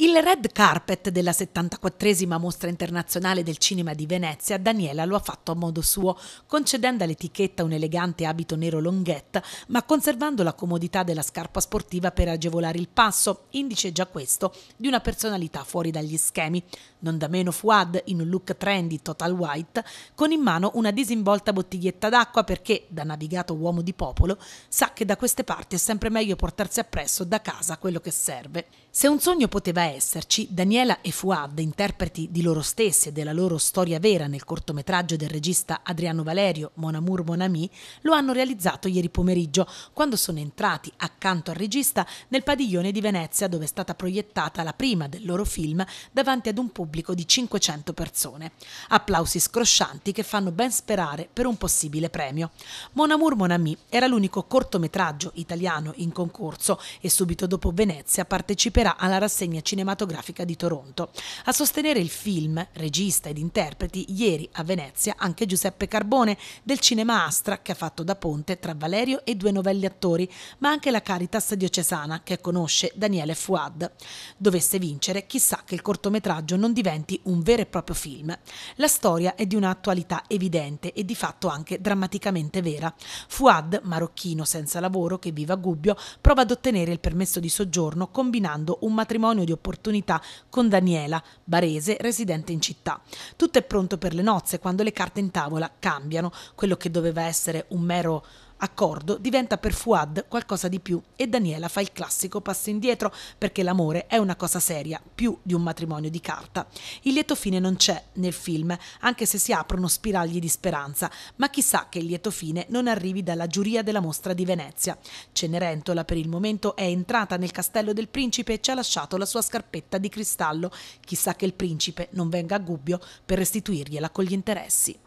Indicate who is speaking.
Speaker 1: Il red carpet della 74esima mostra internazionale del cinema di Venezia Daniela lo ha fatto a modo suo, concedendo all'etichetta un elegante abito nero longhetta, ma conservando la comodità della scarpa sportiva per agevolare il passo, indice già questo di una personalità fuori dagli schemi. Non da meno Fuad, in un look trendy total white, con in mano una disinvolta bottiglietta d'acqua perché, da navigato uomo di popolo, sa che da queste parti è sempre meglio portarsi appresso da casa quello che serve. Se un sogno poteva esserci, Daniela e Fuad, interpreti di loro stessi e della loro storia vera nel cortometraggio del regista Adriano Valerio, Mon Amour Mon Ami, lo hanno realizzato ieri pomeriggio, quando sono entrati accanto al regista nel padiglione di Venezia dove è stata proiettata la prima del loro film davanti ad un pubblico di 500 persone. Applausi scroscianti che fanno ben sperare per un possibile premio. Mon Amour Mon Ami era l'unico cortometraggio italiano in concorso e subito dopo Venezia parteciperà alla rassegna cinematografica Cinematografica di Toronto. A sostenere il film, regista ed interpreti, ieri a Venezia anche Giuseppe Carbone del Cinema Astra che ha fatto da ponte tra Valerio e due novelli attori, ma anche la Caritas diocesana che conosce Daniele Fuad. Dovesse vincere, chissà che il cortometraggio non diventi un vero e proprio film. La storia è di un'attualità evidente e di fatto anche drammaticamente vera. Fuad, marocchino senza lavoro che vive a Gubbio, prova ad ottenere il permesso di soggiorno combinando un matrimonio di opportunità opportunità con Daniela, barese, residente in città. Tutto è pronto per le nozze quando le carte in tavola cambiano. Quello che doveva essere un mero accordo diventa per Fuad qualcosa di più e Daniela fa il classico passo indietro perché l'amore è una cosa seria, più di un matrimonio di carta. Il lieto fine non c'è nel film, anche se si aprono spiragli di speranza, ma chissà che il lieto fine non arrivi dalla giuria della mostra di Venezia. Cenerentola per il momento è entrata nel castello del principe e ci ha lasciato la sua scarpetta di cristallo. Chissà che il principe non venga a Gubbio per restituirgliela con gli interessi.